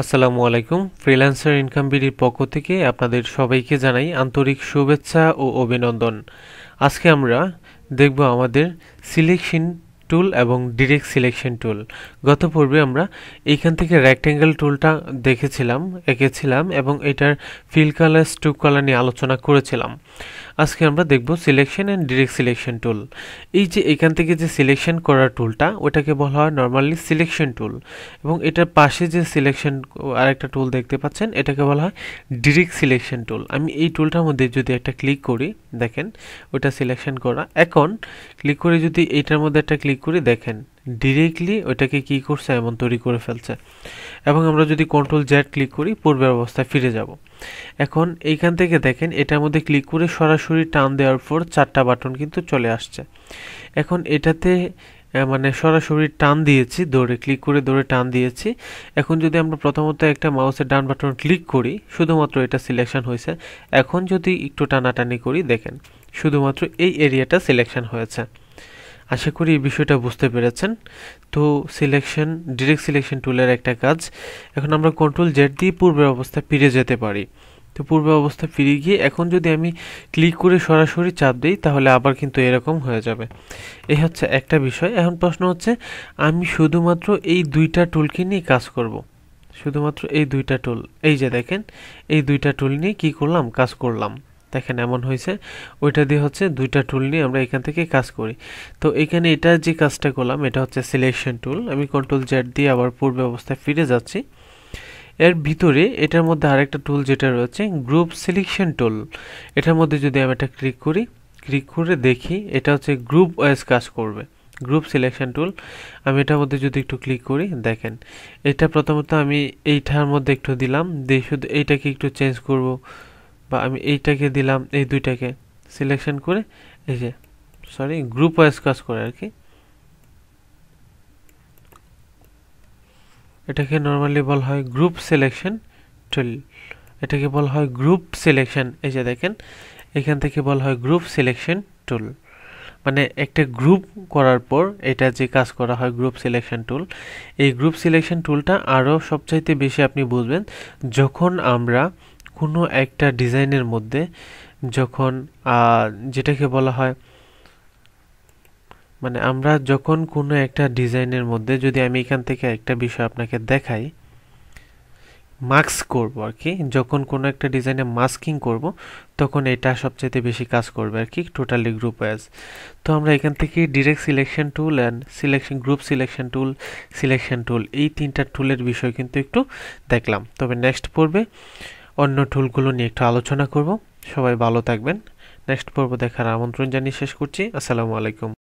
আসসালামু আলাইকুম freelancer income বিডির পক্ষ থেকে আপনাদের সবাইকে জানাই আন্তরিক শুভেচ্ছা ও অভিনন্দন আজকে আমরা দেখব আমাদের সিলেকশন টুল এবং ডিরেক্ট সিলেকশন টুল গত পূর্বে আমরা এইখান থেকে রেক্ট্যাঙ্গেল টুলটা দেখেছিলাম এঁকেছিলাম এবং এটার ফিল কালার স্টুপ কালার নিয়ে আলোচনা করেছিলাম আজকে আমরা দেখব selection and direct selection tool এই যে এখান থেকে যে সিলেকশন করার টুলটা ওটাকে বলা হয় নর্মালি সিলেকশন টুল এবং এটার পাশে যে সিলেকশন আরেকটা টুল দেখতে পাচ্ছেন এটাকে বলা হয় ডিরেক্ট সিলেকশন টুল আমি এই টুলটার মধ্যে যদি একটা ক্লিক করি দেখেন ওটা সিলেকশন করা এখন ক্লিক করে যদি এটার মধ্যে একটা ক্লিক করে দেখেন ডিরেক্টলি ওইটাকে কি করছে এমন তৈরি করে ফেলছে এবং আমরা যদি কন্ট্রোল জ্যাট ক্লিক করি পূর্বের অবস্থায় ফিরে যাব এখন এইখান থেকে দেখেন এটার মধ্যে ক্লিক করে সরাসরি টান দেওয়ার পর চারটা বাটন কিন্তু চলে আসছে এখন এটাতে মানে সরাসরি টান দিয়েছি দৌড়ে ক্লিক করে দৌড়ে টান দিয়েছি এখন যদি আমরা প্রথমত একটা মাউসের ডান বাটন ক্লিক করি শুধুমাত্র এটা সিলেকশন হয়েছে এখন যদি একটু টানাটানি করি দেখেন শুধুমাত্র এই এরিয়াটা সিলেকশন হয়েছে আশা করি এই বিষয়টা বুঝতে পেরেছেন তো সিলেকশন ডিরেক্ট সিলেকশন টুলের একটা কাজ এখন আমরা কন্ট্রোল জেড দিয়ে পূর্বের অবস্থা ফিরে যেতে পারি তো পূর্ব অবস্থা ফিরে গিয়ে এখন যদি আমি ক্লিক করে সরাসরি চাপ দিই তাহলে আবার কিন্তু এরকম হয়ে যাবে এই হচ্ছে একটা বিষয় এখন প্রশ্ন হচ্ছে আমি শুধুমাত্র এই দুইটা টুলকে নিয়ে কাজ করব। শুধুমাত্র এই দুইটা টুল এই যে দেখেন এই দুইটা টুল নিয়ে কি করলাম কাজ করলাম দেখেন এমন হয়েছে ওইটা দিয়ে হচ্ছে দুইটা টুল নিয়ে আমরা এখান থেকে কাজ করি তো এখানে এটা যে কাজটা করলাম এটা হচ্ছে সিলেকশন টুল আমি কন্ট্রোল জেড দিয়ে আবার পূর্বে অবস্থায় ফিরে যাচ্ছি এর ভিতরে এটার মধ্যে আরেকটা টুল যেটা রয়েছে গ্রুপ সিলেকশন টুল এটার মধ্যে যদি আমি এটা ক্লিক করি ক্লিক করে দেখি এটা হচ্ছে গ্রুপ ওয়াইজ কাজ করবে গ্রুপ সিলেকশন টুল আমি এটার মধ্যে যদি একটু ক্লিক করি দেখেন এটা প্রথমত আমি এইটার মধ্যে একটু দিলাম দিয়ে শুধু এইটাকে একটু চেঞ্জ করব বা আমি এইটাকে দিলাম এই দুইটাকে সিলেকশন করে এই যে সরি গ্রুপ ওয়াইজ কাজ করে আর কি এটাকে নর্মালি বলা হয় গ্রুপ সিলেকশন টুল এটাকে বলা হয় গ্রুপ সিলেকশন এই যে দেখেন এখান থেকে বলা হয় গ্রুপ সিলেকশন টুল মানে একটা গ্রুপ করার পর এটা যে কাজ করা হয় গ্রুপ সিলেকশন টুল এই গ্রুপ সিলেকশন টুলটা আরও সবচাইতে বেশি আপনি বুঝবেন যখন আমরা কোনো একটা ডিজাইনের মধ্যে যখন যেটাকে বলা হয় মানে আমরা যখন কোনো একটা ডিজাইনের মধ্যে যদি আমি এখান থেকে একটা বিষয় আপনাকে দেখাই মাস্ক করব আর কি যখন কোনো একটা ডিজাইনে মাস্কিং করব তখন এটা সবচেয়ে বেশি কাজ করবে আর কি টোটালি গ্রুপ ওয়াইজ তো আমরা এখান থেকে direct selection tool and selection group selection tool selection tool এই তিনটা টুলের বিষয় কিন্তু একটু দেখলাম তবে নেক্সট পড়বে অন্য টুলগুলো নিয়ে একটু আলোচনা করব সবাই ভালো থাকবেন নেক্সট পর্ব দেখার আমন্ত্রণ জানিয়ে শেষ করছি আসসালামু আলাইকুম